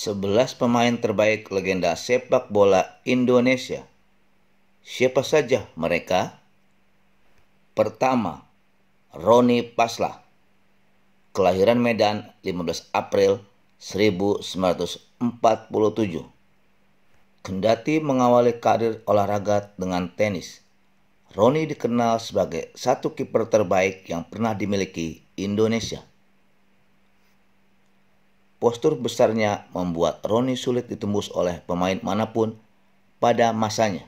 11 pemain terbaik legenda sepak bola Indonesia. Siapa saja mereka? Pertama, Roni Pasla. Kelahiran Medan 15 April 1947. Kendati mengawali karir olahraga dengan tenis, Roni dikenal sebagai satu kiper terbaik yang pernah dimiliki Indonesia. Postur besarnya membuat Roni sulit ditembus oleh pemain manapun pada masanya.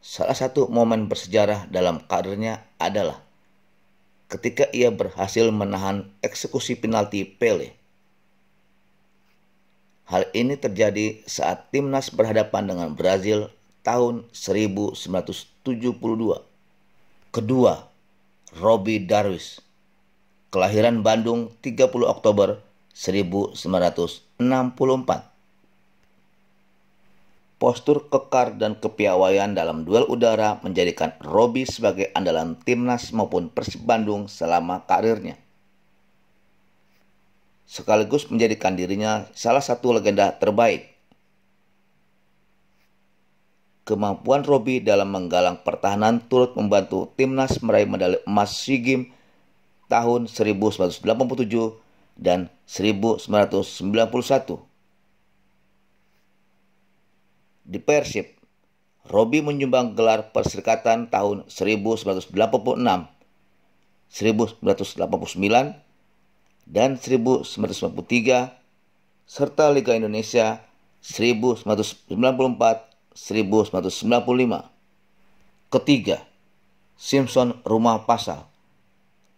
Salah satu momen bersejarah dalam karirnya adalah ketika ia berhasil menahan eksekusi penalti Pele. Hal ini terjadi saat timnas berhadapan dengan Brazil tahun 1972. Kedua, Robbie Darwis kelahiran Bandung 30 Oktober 1964. Postur kekar dan kepiawaian dalam duel udara menjadikan Robi sebagai andalan timnas maupun Persib Bandung selama karirnya. Sekaligus menjadikan dirinya salah satu legenda terbaik kemampuan Robi dalam menggalang pertahanan turut membantu timnas meraih medali emas SEA Games tahun 1987 dan 1991. Di Persib, Robi menyumbang gelar perserikatan tahun 1986, 1989, dan 1993, serta Liga Indonesia 1994, 1995. Ketiga, Simpson Rumah Pasal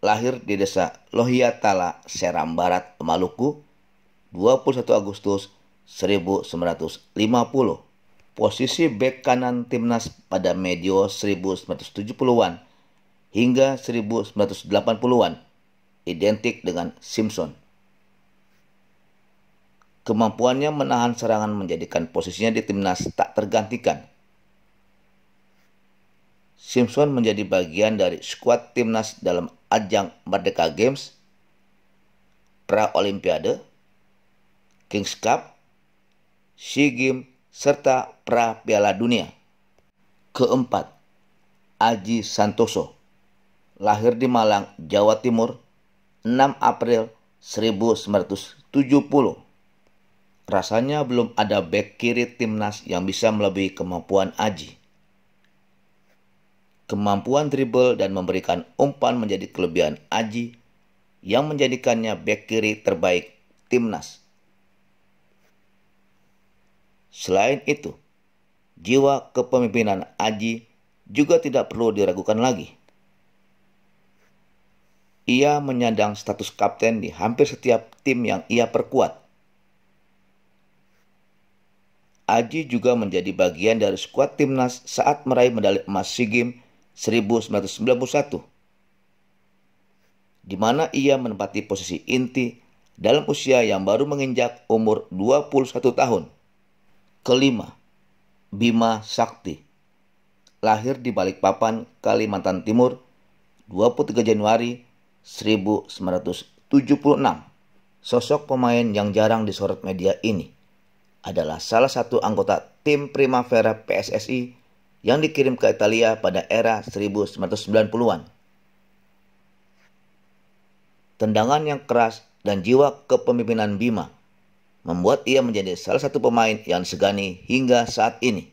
lahir di desa Lohiatala, Seram Barat, Maluku, 21 Agustus 1950. Posisi bek kanan timnas pada medio 1970-an hingga 1980-an, identik dengan Simpson. Kemampuannya menahan serangan menjadikan posisinya di timnas tak tergantikan – Simpson menjadi bagian dari skuad timnas dalam ajang Merdeka Games, Pra-Olimpiade, Kings Cup, SEA Games, serta Pra-Piala Dunia. Keempat, Aji Santoso, lahir di Malang, Jawa Timur, 6 April 1970. Rasanya belum ada bek kiri timnas yang bisa melebihi kemampuan Aji kemampuan dribble dan memberikan umpan menjadi kelebihan Aji yang menjadikannya bek kiri terbaik timnas. Selain itu, jiwa kepemimpinan Aji juga tidak perlu diragukan lagi. Ia menyandang status kapten di hampir setiap tim yang ia perkuat. Aji juga menjadi bagian dari skuad timnas saat meraih medali emas SEA Games 1991, di mana ia menempati posisi inti dalam usia yang baru menginjak umur 21 tahun. Kelima, Bima Sakti, lahir di Balikpapan, Kalimantan Timur, 23 Januari 1976 sosok pemain yang jarang disorot media ini adalah salah satu anggota tim Primavera PSSI yang dikirim ke Italia pada era 1990-an. Tendangan yang keras dan jiwa kepemimpinan Bima membuat ia menjadi salah satu pemain yang segani hingga saat ini.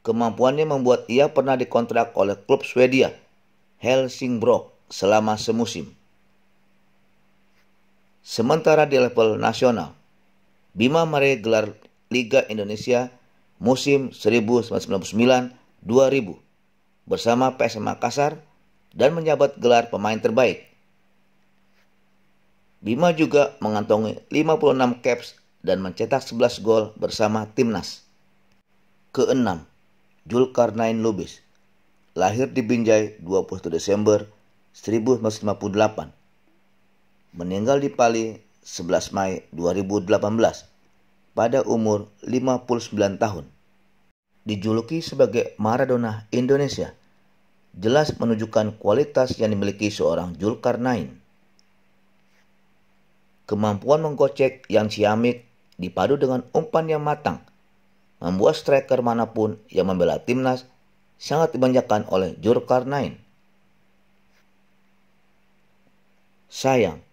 Kemampuannya membuat ia pernah dikontrak oleh klub Swedia, Helsingborg, selama semusim. Sementara di level nasional, Bima meraih gelar Liga Indonesia musim 1999-2000 bersama PSM Makassar dan menjabat gelar pemain terbaik. Bima juga mengantongi 56 caps dan mencetak 11 gol bersama timnas. Keenam, Julkarnain Lubis, lahir di Binjai 21 Desember 1958, meninggal di Pali 11 Mei 2018 pada umur 59 tahun. Dijuluki sebagai Maradona Indonesia, jelas menunjukkan kualitas yang dimiliki seorang Julkarnain. Kemampuan menggocek yang ciamik dipadu dengan umpan yang matang, membuat striker manapun yang membela timnas sangat dibanjakan oleh Julkarnain. Sayang,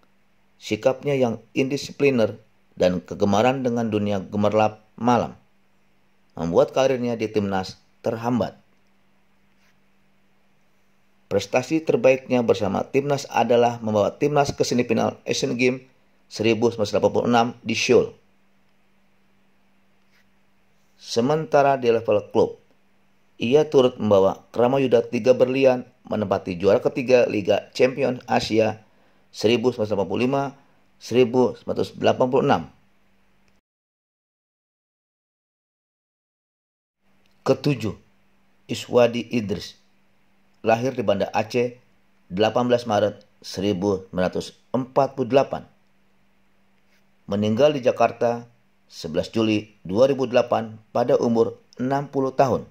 sikapnya yang indisipliner dan kegemaran dengan dunia gemerlap malam membuat karirnya di timnas terhambat. Prestasi terbaiknya bersama timnas adalah membawa timnas ke semifinal Asian Games 1986 di Seoul. Sementara di level klub, ia turut membawa Kramayuda tiga berlian menempati juara ketiga Liga Champions Asia 1985 1986. Ketujuh, Iswadi Idris, lahir di Banda Aceh 18 Maret 1948. Meninggal di Jakarta 11 Juli 2008 pada umur 60 tahun.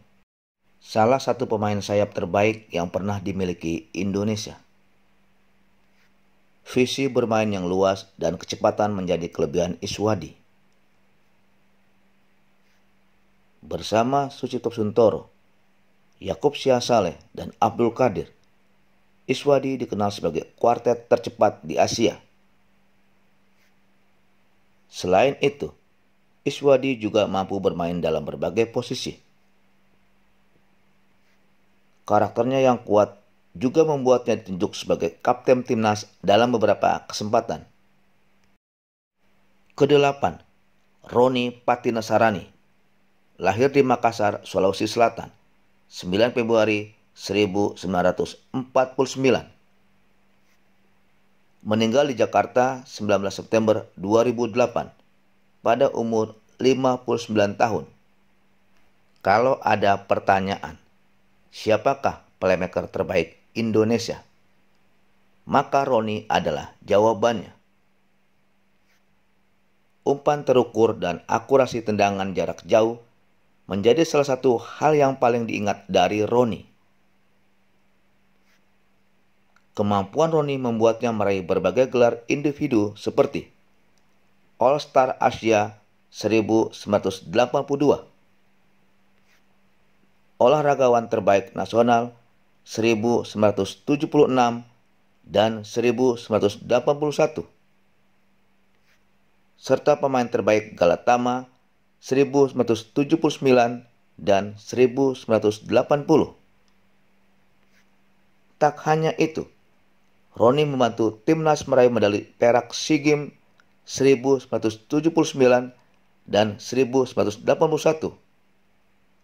Salah satu pemain sayap terbaik yang pernah dimiliki Indonesia. Visi bermain yang luas dan kecepatan menjadi kelebihan Iswadi. Bersama Sucipto Suntoro, Yakub Syasaleh, dan Abdul Kadir, Iswadi dikenal sebagai kuartet tercepat di Asia. Selain itu, Iswadi juga mampu bermain dalam berbagai posisi. Karakternya yang kuat juga membuatnya ditunjuk sebagai kapten timnas dalam beberapa kesempatan. Kedelapan, Roni Patinasarani, lahir di Makassar, Sulawesi Selatan, 9 Februari 1949. Meninggal di Jakarta 19 September 2008 pada umur 59 tahun. Kalau ada pertanyaan, siapakah playmaker terbaik Indonesia? Maka Roni adalah jawabannya. Umpan terukur dan akurasi tendangan jarak jauh menjadi salah satu hal yang paling diingat dari Roni. Kemampuan Roni membuatnya meraih berbagai gelar individu seperti All Star Asia 1982, olahragawan terbaik nasional 1976 dan 1981 serta pemain terbaik Galatama 1979 dan 1980. Tak hanya itu, Roni membantu timnas meraih medali perak SEA Games 1979 dan 1981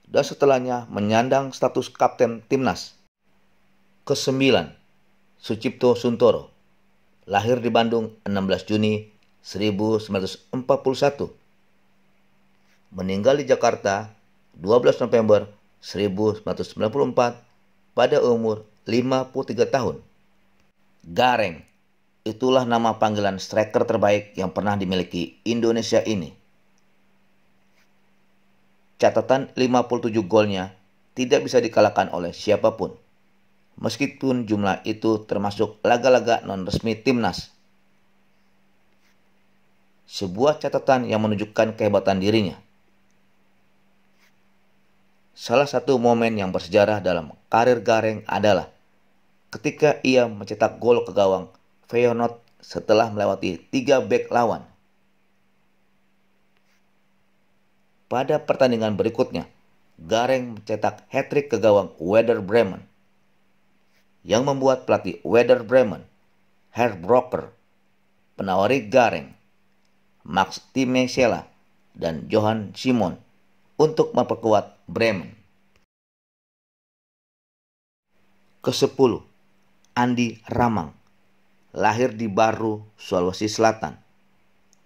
dan setelahnya menyandang status kapten timnas ke-9 Sucipto Suntoro lahir di Bandung 16 Juni 1941 meninggal di Jakarta 12 November 1994 pada umur 53 tahun Gareng itulah nama panggilan striker terbaik yang pernah dimiliki Indonesia ini catatan 57 golnya tidak bisa dikalahkan oleh siapapun meskipun jumlah itu termasuk laga-laga non-resmi timnas. Sebuah catatan yang menunjukkan kehebatan dirinya. Salah satu momen yang bersejarah dalam karir Gareng adalah ketika ia mencetak gol ke gawang Feyenoord setelah melewati tiga back lawan. Pada pertandingan berikutnya, Gareng mencetak hat-trick ke gawang Werder Bremen yang membuat pelatih Werder Bremen, Herr Broker, penawari Gareng, Max Timesela, dan Johan Simon untuk memperkuat Bremen. Kesepuluh, Andi Ramang, lahir di Baru, Sulawesi Selatan,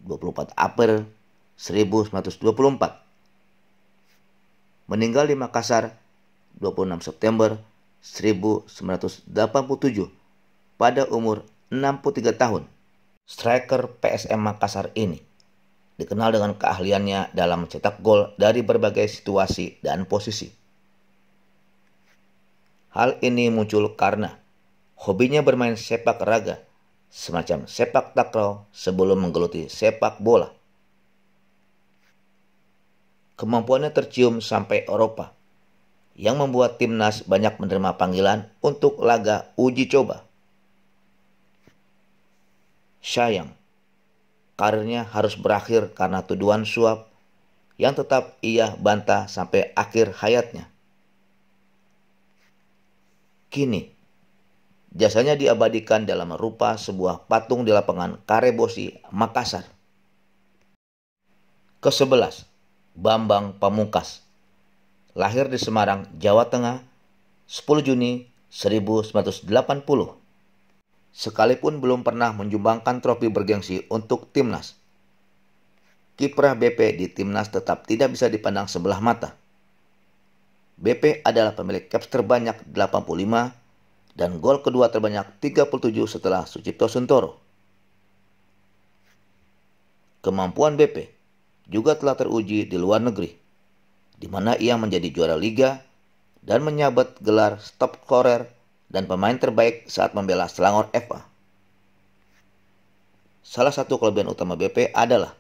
24 April 1924. Meninggal di Makassar 26 September 1987 pada umur 63 tahun. Striker PSM Makassar ini dikenal dengan keahliannya dalam mencetak gol dari berbagai situasi dan posisi. Hal ini muncul karena hobinya bermain sepak raga, semacam sepak takraw sebelum menggeluti sepak bola. Kemampuannya tercium sampai Eropa, yang membuat timnas banyak menerima panggilan untuk laga uji coba. Sayang, karirnya harus berakhir karena tuduhan suap yang tetap ia bantah sampai akhir hayatnya. Kini, jasanya diabadikan dalam rupa sebuah patung di lapangan Karebosi, Makassar. Kesebelas, Bambang Pamungkas lahir di Semarang, Jawa Tengah, 10 Juni 1980. Sekalipun belum pernah menjumbangkan trofi bergengsi untuk timnas. Kiprah BP di timnas tetap tidak bisa dipandang sebelah mata. BP adalah pemilik caps terbanyak 85 dan gol kedua terbanyak 37 setelah Sucipto Suntoro. Kemampuan BP juga telah teruji di luar negeri di mana ia menjadi juara liga dan menyabet gelar top scorer dan pemain terbaik saat membela Selangor FA. Salah satu kelebihan utama BP adalah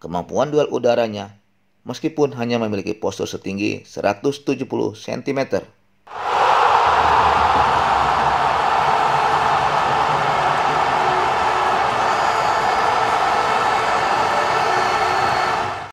kemampuan duel udaranya meskipun hanya memiliki postur setinggi 170 cm.